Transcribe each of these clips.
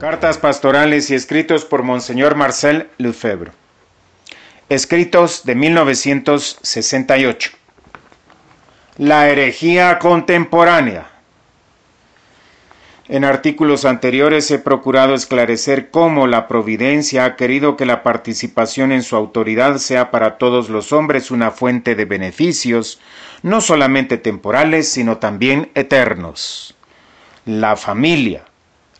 Cartas pastorales y escritos por Monseñor Marcel Lefebvre. Escritos de 1968. La herejía contemporánea. En artículos anteriores he procurado esclarecer cómo la providencia ha querido que la participación en su autoridad sea para todos los hombres una fuente de beneficios, no solamente temporales, sino también eternos. La familia,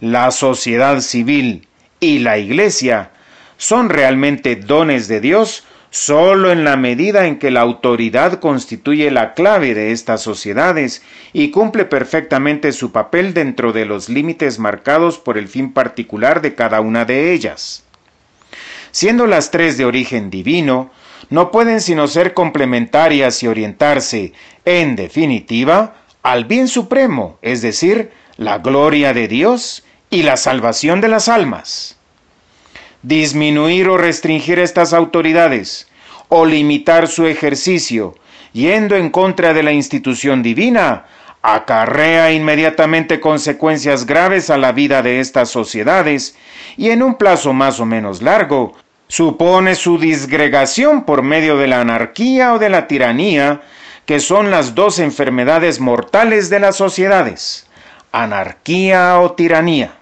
la sociedad civil y la Iglesia son realmente dones de Dios Solo en la medida en que la autoridad constituye la clave de estas sociedades y cumple perfectamente su papel dentro de los límites marcados por el fin particular de cada una de ellas. Siendo las tres de origen divino, no pueden sino ser complementarias y orientarse, en definitiva, al bien supremo, es decir, la gloria de Dios y la salvación de las almas. Disminuir o restringir estas autoridades, o limitar su ejercicio, yendo en contra de la institución divina, acarrea inmediatamente consecuencias graves a la vida de estas sociedades y en un plazo más o menos largo, supone su disgregación por medio de la anarquía o de la tiranía, que son las dos enfermedades mortales de las sociedades, anarquía o tiranía.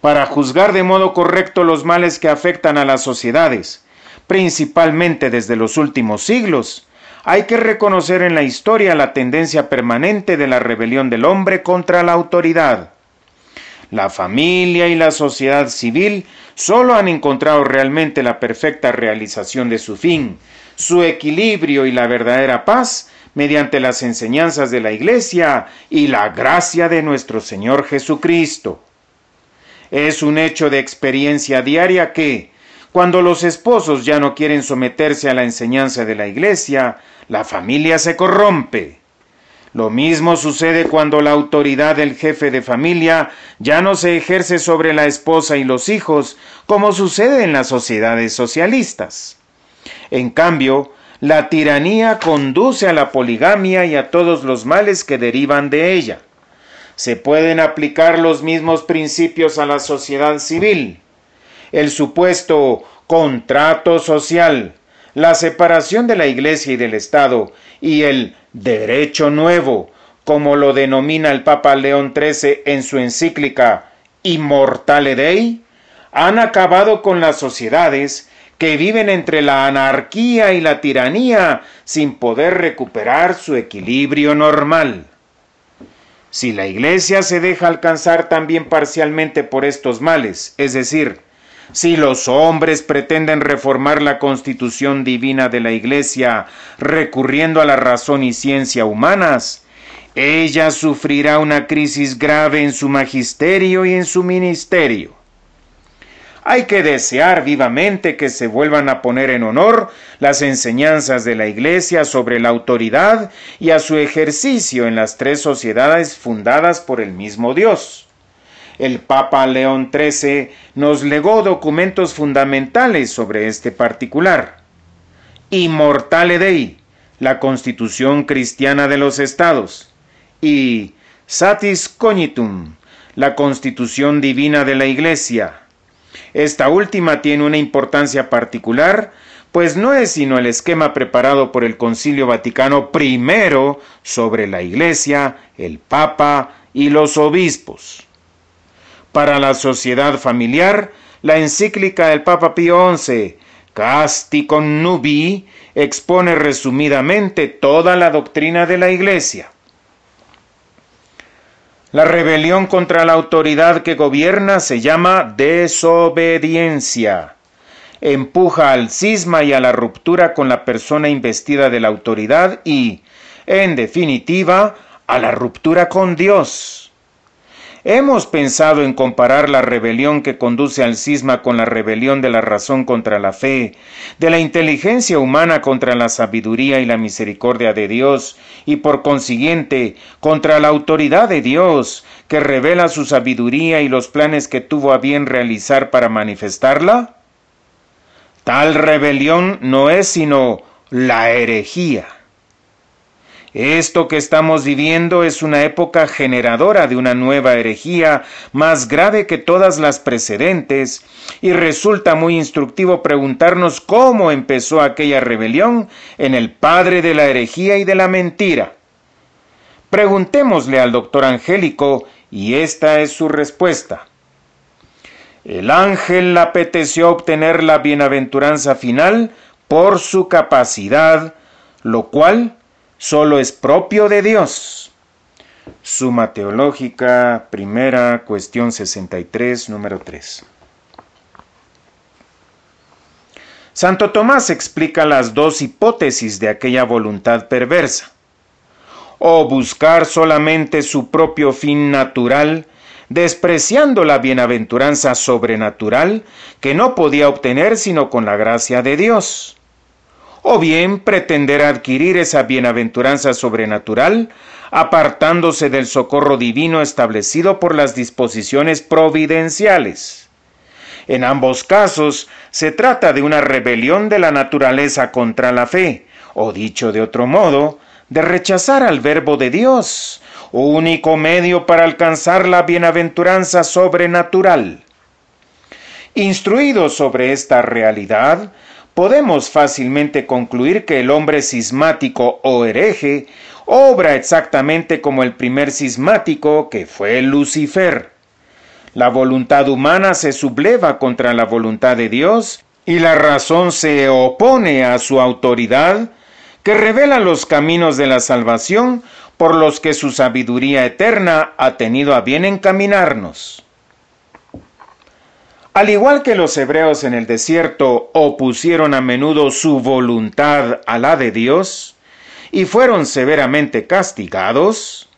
Para juzgar de modo correcto los males que afectan a las sociedades, principalmente desde los últimos siglos, hay que reconocer en la historia la tendencia permanente de la rebelión del hombre contra la autoridad. La familia y la sociedad civil solo han encontrado realmente la perfecta realización de su fin, su equilibrio y la verdadera paz mediante las enseñanzas de la Iglesia y la gracia de nuestro Señor Jesucristo. Es un hecho de experiencia diaria que, cuando los esposos ya no quieren someterse a la enseñanza de la iglesia, la familia se corrompe. Lo mismo sucede cuando la autoridad del jefe de familia ya no se ejerce sobre la esposa y los hijos, como sucede en las sociedades socialistas. En cambio, la tiranía conduce a la poligamia y a todos los males que derivan de ella. Se pueden aplicar los mismos principios a la sociedad civil el supuesto contrato social, la separación de la Iglesia y del Estado y el derecho nuevo, como lo denomina el Papa León XIII en su encíclica Immortale Dei, han acabado con las sociedades que viven entre la anarquía y la tiranía sin poder recuperar su equilibrio normal. Si la Iglesia se deja alcanzar también parcialmente por estos males, es decir, si los hombres pretenden reformar la constitución divina de la Iglesia recurriendo a la razón y ciencia humanas, ella sufrirá una crisis grave en su magisterio y en su ministerio. Hay que desear vivamente que se vuelvan a poner en honor las enseñanzas de la Iglesia sobre la autoridad y a su ejercicio en las tres sociedades fundadas por el mismo Dios. El Papa León XIII nos legó documentos fundamentales sobre este particular. Immortale Dei, la Constitución Cristiana de los Estados, y Satis Cognitum, la Constitución Divina de la Iglesia. Esta última tiene una importancia particular, pues no es sino el esquema preparado por el Concilio Vaticano I sobre la Iglesia, el Papa y los obispos para la sociedad familiar la encíclica del Papa Pío XI, Casti Nubi, expone resumidamente toda la doctrina de la Iglesia. La rebelión contra la autoridad que gobierna se llama desobediencia. Empuja al cisma y a la ruptura con la persona investida de la autoridad y, en definitiva, a la ruptura con Dios. Hemos pensado en comparar la rebelión que conduce al cisma con la rebelión de la razón contra la fe, de la inteligencia humana contra la sabiduría y la misericordia de Dios, y por consiguiente contra la autoridad de Dios, que revela su sabiduría y los planes que tuvo a bien realizar para manifestarla? Tal rebelión no es sino la herejía. Esto que estamos viviendo es una época generadora de una nueva herejía más grave que todas las precedentes, y resulta muy instructivo preguntarnos cómo empezó aquella rebelión en el padre de la herejía y de la mentira. Preguntémosle al doctor Angélico, y esta es su respuesta. El ángel apeteció obtener la bienaventuranza final por su capacidad, lo cual solo es propio de Dios. Suma Teológica, primera, cuestión 63, número 3. Santo Tomás explica las dos hipótesis de aquella voluntad perversa. O buscar solamente su propio fin natural, despreciando la bienaventuranza sobrenatural que no podía obtener sino con la gracia de Dios o bien pretender adquirir esa bienaventuranza sobrenatural, apartándose del socorro divino establecido por las disposiciones providenciales. En ambos casos, se trata de una rebelión de la naturaleza contra la fe, o dicho de otro modo, de rechazar al Verbo de Dios, único medio para alcanzar la bienaventuranza sobrenatural. Instruidos sobre esta realidad, podemos fácilmente concluir que el hombre cismático o hereje obra exactamente como el primer cismático que fue Lucifer. La voluntad humana se subleva contra la voluntad de Dios y la razón se opone a su autoridad, que revela los caminos de la salvación por los que su sabiduría eterna ha tenido a bien encaminarnos. Al igual que los hebreos en el desierto opusieron a menudo su voluntad a la de Dios y fueron severamente castigados,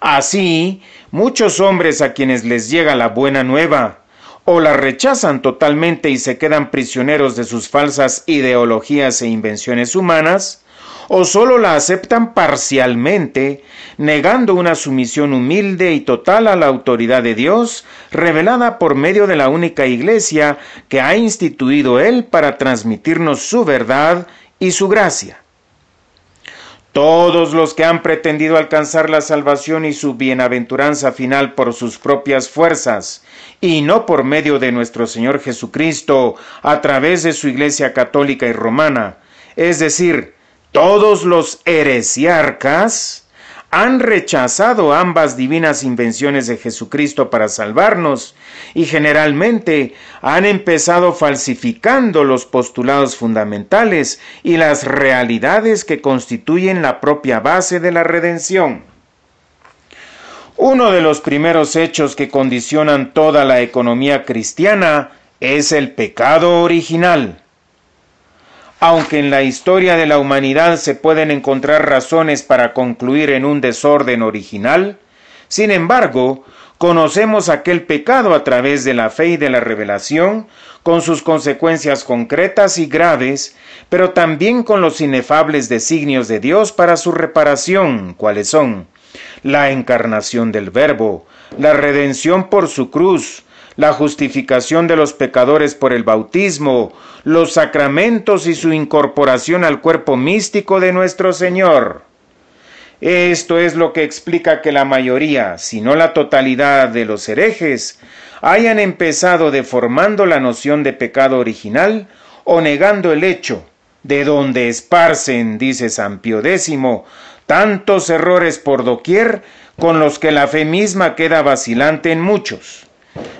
así muchos hombres a quienes les llega la buena nueva o la rechazan totalmente y se quedan prisioneros de sus falsas ideologías e invenciones humanas, o solo la aceptan parcialmente, negando una sumisión humilde y total a la autoridad de Dios, revelada por medio de la única iglesia que ha instituido Él para transmitirnos su verdad y su gracia. Todos los que han pretendido alcanzar la salvación y su bienaventuranza final por sus propias fuerzas, y no por medio de nuestro Señor Jesucristo a través de su Iglesia católica y romana, es decir, todos los heresiarcas han rechazado ambas divinas invenciones de Jesucristo para salvarnos y generalmente han empezado falsificando los postulados fundamentales y las realidades que constituyen la propia base de la redención. Uno de los primeros hechos que condicionan toda la economía cristiana es el pecado original. Aunque en la historia de la humanidad se pueden encontrar razones para concluir en un desorden original, sin embargo, conocemos aquel pecado a través de la fe y de la revelación, con sus consecuencias concretas y graves, pero también con los inefables designios de Dios para su reparación, cuáles son la encarnación del Verbo, la redención por su cruz, la justificación de los pecadores por el bautismo, los sacramentos y su incorporación al cuerpo místico de nuestro Señor. Esto es lo que explica que la mayoría, si no la totalidad de los herejes, hayan empezado deformando la noción de pecado original o negando el hecho, de donde esparcen, dice San Pío X, tantos errores por doquier con los que la fe misma queda vacilante en muchos.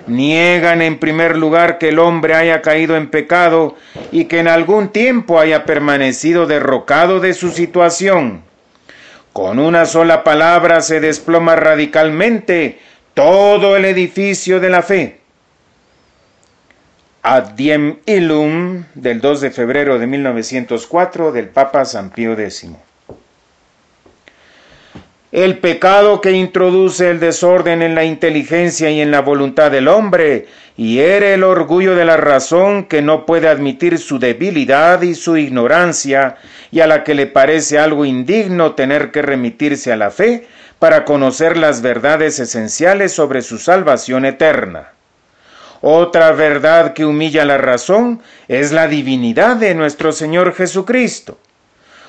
Niegan en primer lugar que el hombre haya caído en pecado y que en algún tiempo haya permanecido derrocado de su situación. Con una sola palabra se desploma radicalmente todo el edificio de la fe. Ad diem illum del 2 de febrero de 1904 del Papa San Pío X. El pecado que introduce el desorden en la inteligencia y en la voluntad del hombre y hiere el orgullo de la razón que no puede admitir su debilidad y su ignorancia y a la que le parece algo indigno tener que remitirse a la fe para conocer las verdades esenciales sobre su salvación eterna. Otra verdad que humilla la razón es la divinidad de nuestro Señor Jesucristo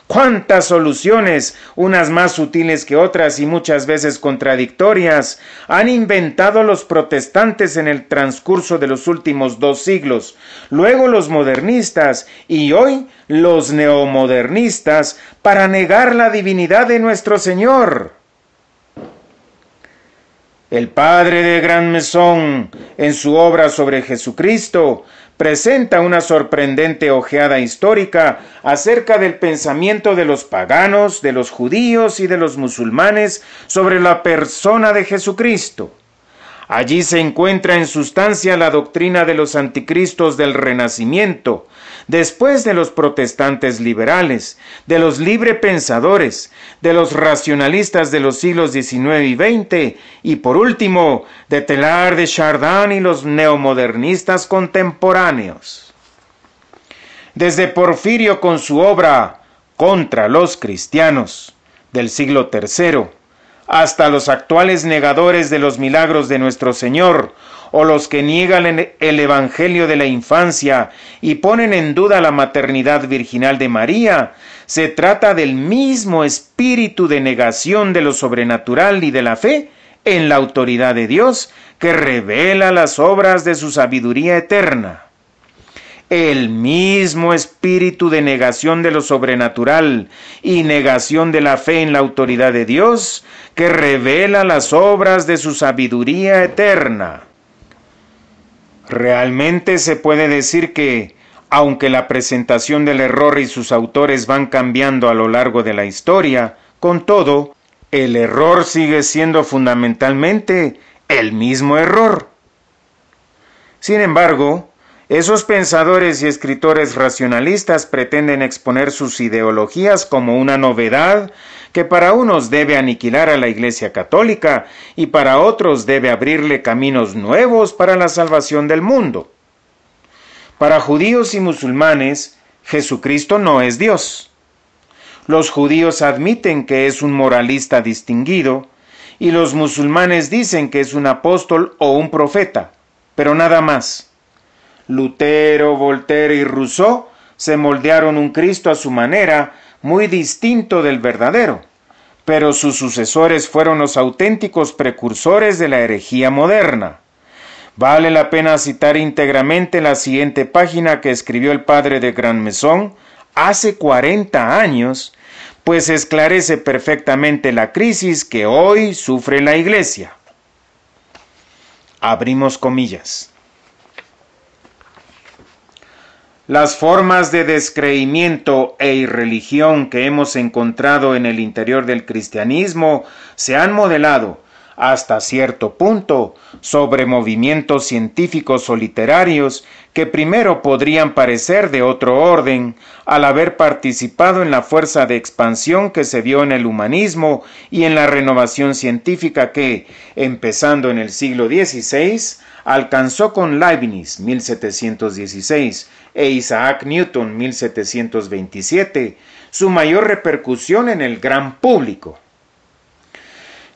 cuántas soluciones, unas más sutiles que otras y muchas veces contradictorias, han inventado los protestantes en el transcurso de los últimos dos siglos, luego los modernistas y hoy los neomodernistas para negar la divinidad de nuestro Señor. El padre de Gran Mesón, en su obra sobre Jesucristo, presenta una sorprendente ojeada histórica acerca del pensamiento de los paganos, de los judíos y de los musulmanes sobre la persona de Jesucristo. Allí se encuentra en sustancia la doctrina de los anticristos del Renacimiento, después de los protestantes liberales, de los librepensadores, de los racionalistas de los siglos XIX y XX, y por último, de Telar de Chardin y los neomodernistas contemporáneos. Desde Porfirio con su obra Contra los cristianos del siglo III, hasta los actuales negadores de los milagros de nuestro Señor, o los que niegan el Evangelio de la infancia y ponen en duda la maternidad virginal de María, se trata del mismo espíritu de negación de lo sobrenatural y de la fe en la autoridad de Dios que revela las obras de su sabiduría eterna el mismo espíritu de negación de lo sobrenatural y negación de la fe en la autoridad de Dios que revela las obras de su sabiduría eterna. Realmente se puede decir que, aunque la presentación del error y sus autores van cambiando a lo largo de la historia, con todo, el error sigue siendo fundamentalmente el mismo error. Sin embargo, esos pensadores y escritores racionalistas pretenden exponer sus ideologías como una novedad que para unos debe aniquilar a la Iglesia Católica y para otros debe abrirle caminos nuevos para la salvación del mundo. Para judíos y musulmanes, Jesucristo no es Dios. Los judíos admiten que es un moralista distinguido y los musulmanes dicen que es un apóstol o un profeta, pero nada más. Lutero, Voltaire y Rousseau se moldearon un Cristo a su manera, muy distinto del verdadero, pero sus sucesores fueron los auténticos precursores de la herejía moderna. Vale la pena citar íntegramente la siguiente página que escribió el padre de Gran Mesón hace 40 años, pues esclarece perfectamente la crisis que hoy sufre la Iglesia. Abrimos comillas. Las formas de descreimiento e irreligión que hemos encontrado en el interior del cristianismo se han modelado, hasta cierto punto, sobre movimientos científicos o literarios que primero podrían parecer de otro orden, al haber participado en la fuerza de expansión que se vio en el humanismo y en la renovación científica que, empezando en el siglo XVI, alcanzó con Leibniz 1716 e Isaac Newton 1727, su mayor repercusión en el gran público.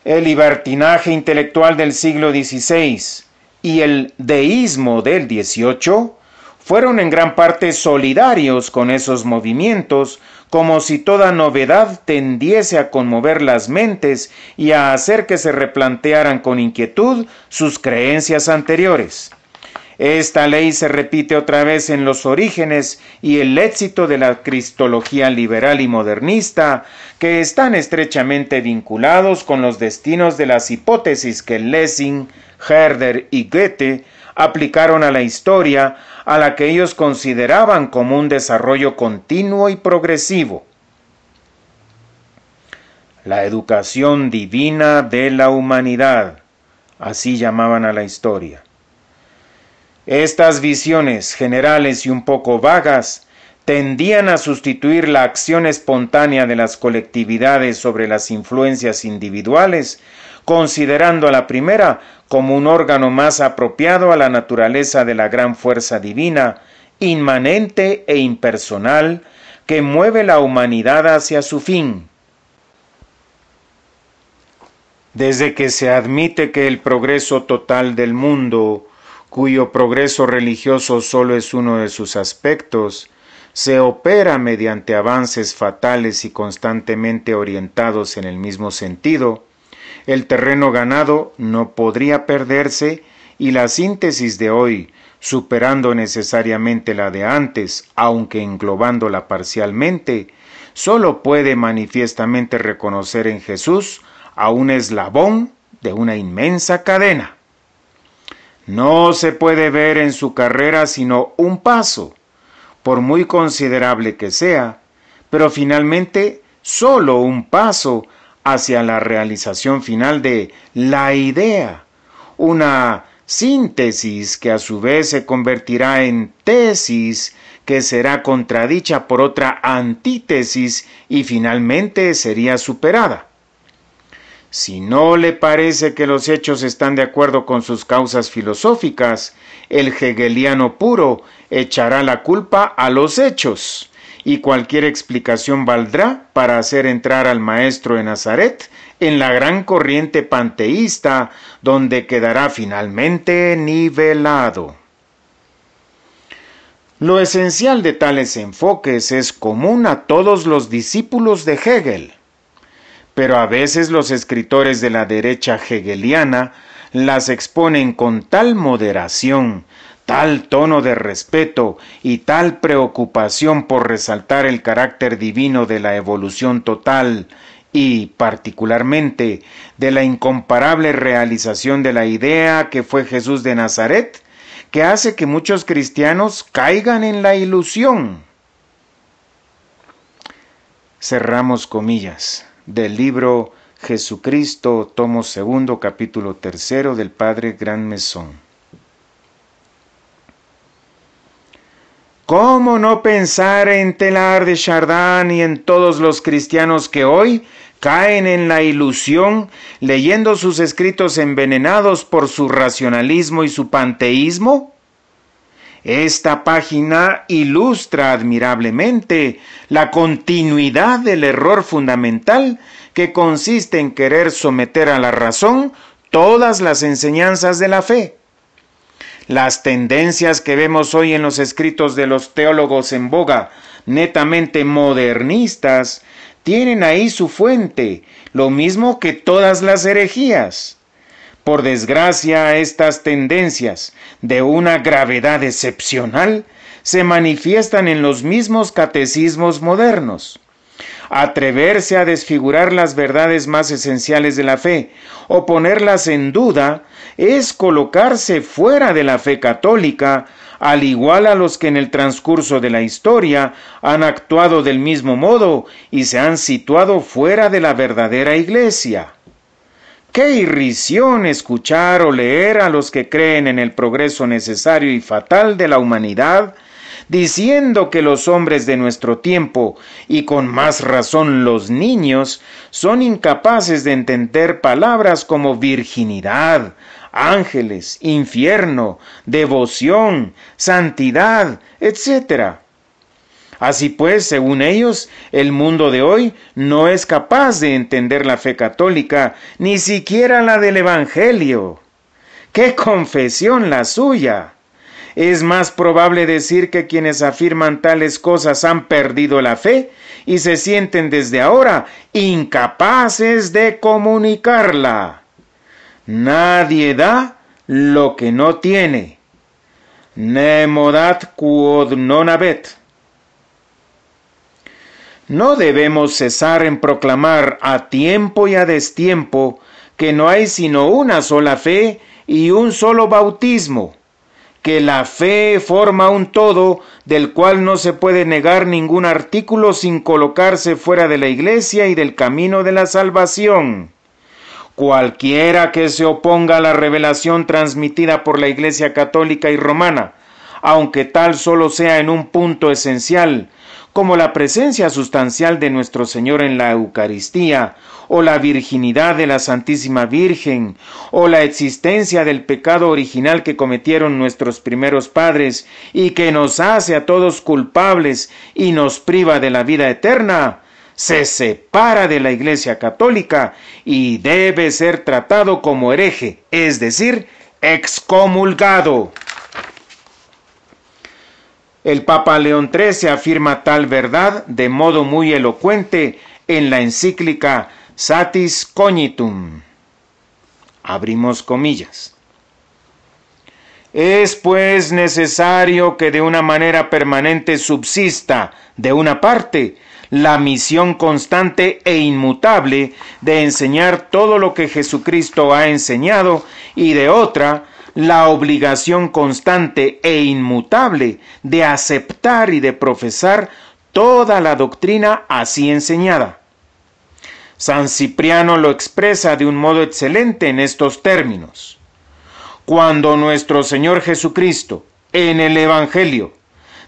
El libertinaje intelectual del siglo XVI y el deísmo del XVIII fueron en gran parte solidarios con esos movimientos, como si toda novedad tendiese a conmover las mentes y a hacer que se replantearan con inquietud sus creencias anteriores. Esta ley se repite otra vez en los orígenes y el éxito de la cristología liberal y modernista, que están estrechamente vinculados con los destinos de las hipótesis que Lessing, Herder y Goethe aplicaron a la historia, a la que ellos consideraban como un desarrollo continuo y progresivo. La educación divina de la humanidad, así llamaban a la historia. Estas visiones generales y un poco vagas tendían a sustituir la acción espontánea de las colectividades sobre las influencias individuales, considerando a la primera como un órgano más apropiado a la naturaleza de la gran fuerza divina, inmanente e impersonal, que mueve la humanidad hacia su fin. Desde que se admite que el progreso total del mundo cuyo progreso religioso solo es uno de sus aspectos, se opera mediante avances fatales y constantemente orientados en el mismo sentido, el terreno ganado no podría perderse y la síntesis de hoy, superando necesariamente la de antes, aunque englobándola parcialmente, solo puede manifiestamente reconocer en Jesús a un eslabón de una inmensa cadena. No se puede ver en su carrera sino un paso, por muy considerable que sea, pero finalmente solo un paso hacia la realización final de la idea, una síntesis que a su vez se convertirá en tesis que será contradicha por otra antítesis y finalmente sería superada. Si no le parece que los hechos están de acuerdo con sus causas filosóficas, el hegeliano puro echará la culpa a los hechos, y cualquier explicación valdrá para hacer entrar al maestro de Nazaret en la gran corriente panteísta, donde quedará finalmente nivelado. Lo esencial de tales enfoques es común a todos los discípulos de Hegel pero a veces los escritores de la derecha hegeliana las exponen con tal moderación, tal tono de respeto y tal preocupación por resaltar el carácter divino de la evolución total y, particularmente, de la incomparable realización de la idea que fue Jesús de Nazaret, que hace que muchos cristianos caigan en la ilusión. Cerramos comillas del libro Jesucristo, tomo segundo, capítulo tercero del Padre Gran Mesón. ¿Cómo no pensar en Telar de Chardán y en todos los cristianos que hoy caen en la ilusión leyendo sus escritos envenenados por su racionalismo y su panteísmo? Esta página ilustra admirablemente la continuidad del error fundamental que consiste en querer someter a la razón todas las enseñanzas de la fe. Las tendencias que vemos hoy en los escritos de los teólogos en boga, netamente modernistas, tienen ahí su fuente, lo mismo que todas las herejías por desgracia, estas tendencias, de una gravedad excepcional, se manifiestan en los mismos catecismos modernos. Atreverse a desfigurar las verdades más esenciales de la fe o ponerlas en duda es colocarse fuera de la fe católica, al igual a los que en el transcurso de la historia han actuado del mismo modo y se han situado fuera de la verdadera Iglesia. Qué irrisión escuchar o leer a los que creen en el progreso necesario y fatal de la humanidad, diciendo que los hombres de nuestro tiempo, y con más razón los niños, son incapaces de entender palabras como virginidad, ángeles, infierno, devoción, santidad, etc., Así pues, según ellos, el mundo de hoy no es capaz de entender la fe católica, ni siquiera la del Evangelio. ¡Qué confesión la suya! Es más probable decir que quienes afirman tales cosas han perdido la fe y se sienten desde ahora incapaces de comunicarla. Nadie da lo que no tiene. Nemodat quod non habet. No debemos cesar en proclamar a tiempo y a destiempo que no hay sino una sola fe y un solo bautismo, que la fe forma un todo del cual no se puede negar ningún artículo sin colocarse fuera de la iglesia y del camino de la salvación. Cualquiera que se oponga a la revelación transmitida por la Iglesia Católica y Romana, aunque tal solo sea en un punto esencial, como la presencia sustancial de nuestro Señor en la Eucaristía, o la virginidad de la Santísima Virgen, o la existencia del pecado original que cometieron nuestros primeros padres y que nos hace a todos culpables y nos priva de la vida eterna, se separa de la Iglesia Católica y debe ser tratado como hereje, es decir, excomulgado. El Papa León XIII afirma tal verdad de modo muy elocuente en la encíclica Satis Cognitum. Abrimos comillas. Es pues necesario que de una manera permanente subsista, de una parte, la misión constante e inmutable de enseñar todo lo que Jesucristo ha enseñado y de otra, la obligación constante e inmutable de aceptar y de profesar toda la doctrina así enseñada. San Cipriano lo expresa de un modo excelente en estos términos. Cuando nuestro Señor Jesucristo, en el Evangelio,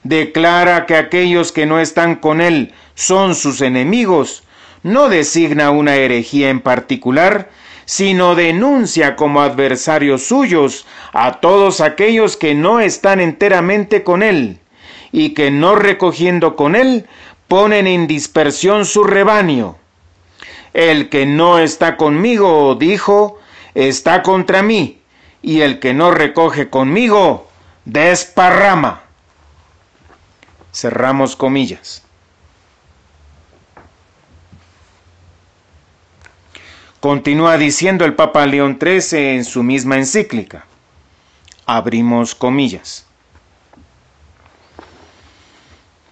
declara que aquellos que no están con Él son sus enemigos, no designa una herejía en particular, sino denuncia como adversarios suyos a todos aquellos que no están enteramente con él, y que no recogiendo con él, ponen en dispersión su rebaño. El que no está conmigo, dijo, está contra mí, y el que no recoge conmigo, desparrama. Cerramos comillas. Continúa diciendo el Papa León XIII en su misma encíclica. Abrimos comillas.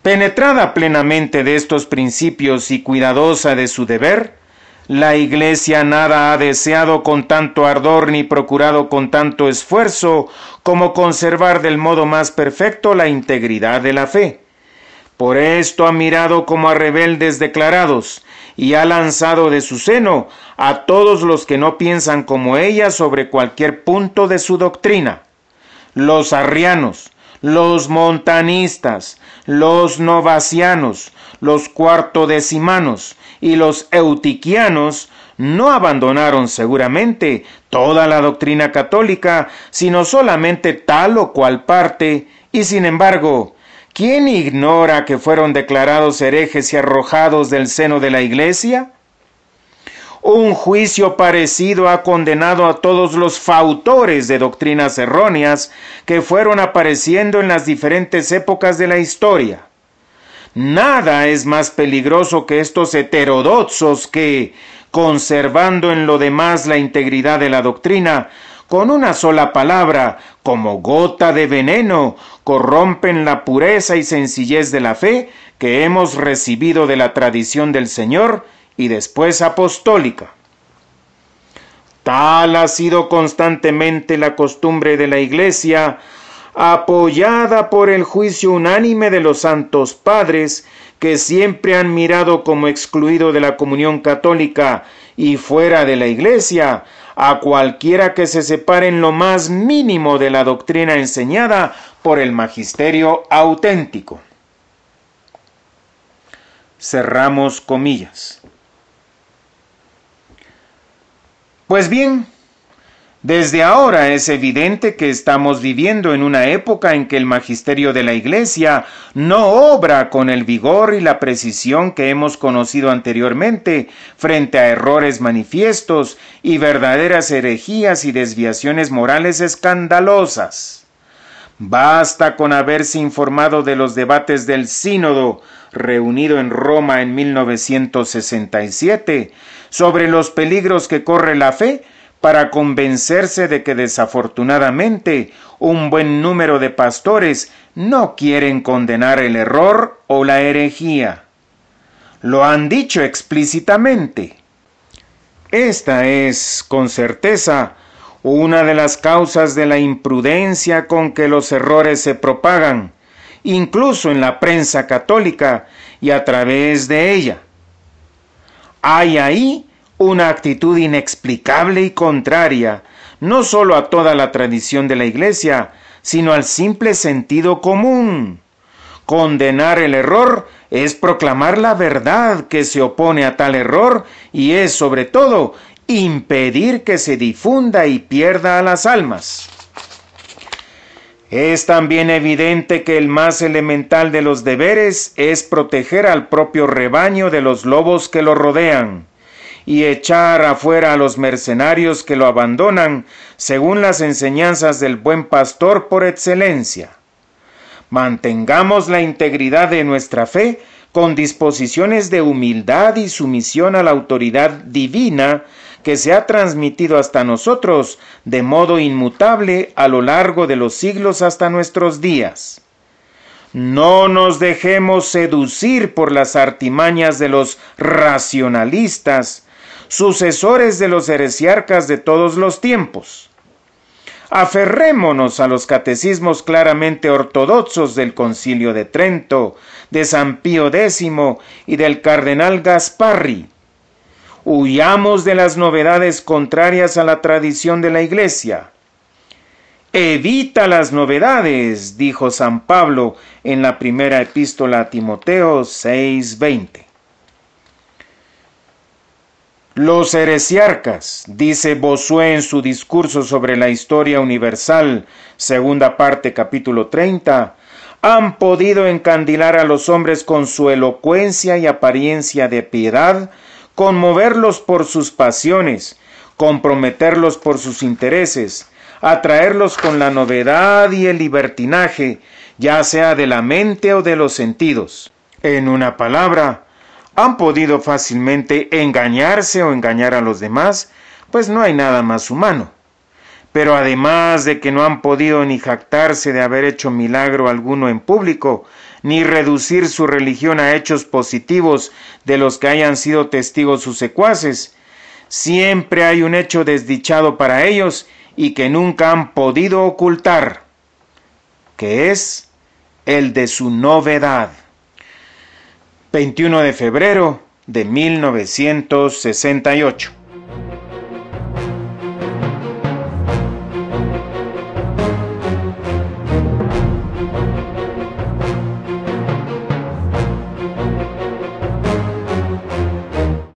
Penetrada plenamente de estos principios y cuidadosa de su deber, la Iglesia nada ha deseado con tanto ardor ni procurado con tanto esfuerzo como conservar del modo más perfecto la integridad de la fe. Por esto ha mirado como a rebeldes declarados, y ha lanzado de su seno a todos los que no piensan como ella sobre cualquier punto de su doctrina. Los arrianos, los montanistas, los novacianos, los cuartodecimanos y los eutiquianos no abandonaron seguramente toda la doctrina católica, sino solamente tal o cual parte, y sin embargo, ¿Quién ignora que fueron declarados herejes y arrojados del seno de la Iglesia? Un juicio parecido ha condenado a todos los fautores de doctrinas erróneas que fueron apareciendo en las diferentes épocas de la historia. Nada es más peligroso que estos heterodoxos que, conservando en lo demás la integridad de la doctrina, con una sola palabra, como gota de veneno, corrompen la pureza y sencillez de la fe que hemos recibido de la tradición del Señor y después apostólica. Tal ha sido constantemente la costumbre de la Iglesia, apoyada por el juicio unánime de los santos padres, que siempre han mirado como excluido de la comunión católica y fuera de la Iglesia a cualquiera que se separe en lo más mínimo de la doctrina enseñada por el magisterio auténtico. Cerramos comillas. Pues bien, desde ahora es evidente que estamos viviendo en una época en que el magisterio de la Iglesia no obra con el vigor y la precisión que hemos conocido anteriormente frente a errores manifiestos y verdaderas herejías y desviaciones morales escandalosas. Basta con haberse informado de los debates del sínodo reunido en Roma en 1967 sobre los peligros que corre la fe para convencerse de que desafortunadamente un buen número de pastores no quieren condenar el error o la herejía. Lo han dicho explícitamente. Esta es, con certeza, una de las causas de la imprudencia con que los errores se propagan, incluso en la prensa católica y a través de ella. Hay ahí una actitud inexplicable y contraria, no sólo a toda la tradición de la Iglesia, sino al simple sentido común. Condenar el error es proclamar la verdad que se opone a tal error y es, sobre todo, impedir que se difunda y pierda a las almas. Es también evidente que el más elemental de los deberes es proteger al propio rebaño de los lobos que lo rodean y echar afuera a los mercenarios que lo abandonan, según las enseñanzas del buen pastor por excelencia. Mantengamos la integridad de nuestra fe con disposiciones de humildad y sumisión a la autoridad divina que se ha transmitido hasta nosotros de modo inmutable a lo largo de los siglos hasta nuestros días. No nos dejemos seducir por las artimañas de los racionalistas, sucesores de los heresiarcas de todos los tiempos. Aferrémonos a los catecismos claramente ortodoxos del Concilio de Trento, de San Pío X y del Cardenal Gasparri. Huyamos de las novedades contrarias a la tradición de la Iglesia. Evita las novedades, dijo San Pablo en la primera epístola a Timoteo 6:20. Los heresiarcas, dice Bossuet en su discurso sobre la historia universal, segunda parte capítulo 30, han podido encandilar a los hombres con su elocuencia y apariencia de piedad, conmoverlos por sus pasiones, comprometerlos por sus intereses, atraerlos con la novedad y el libertinaje, ya sea de la mente o de los sentidos. En una palabra, han podido fácilmente engañarse o engañar a los demás, pues no hay nada más humano. Pero además de que no han podido ni jactarse de haber hecho milagro alguno en público, ni reducir su religión a hechos positivos de los que hayan sido testigos sus secuaces, siempre hay un hecho desdichado para ellos y que nunca han podido ocultar, que es el de su novedad. 21 de febrero de 1968.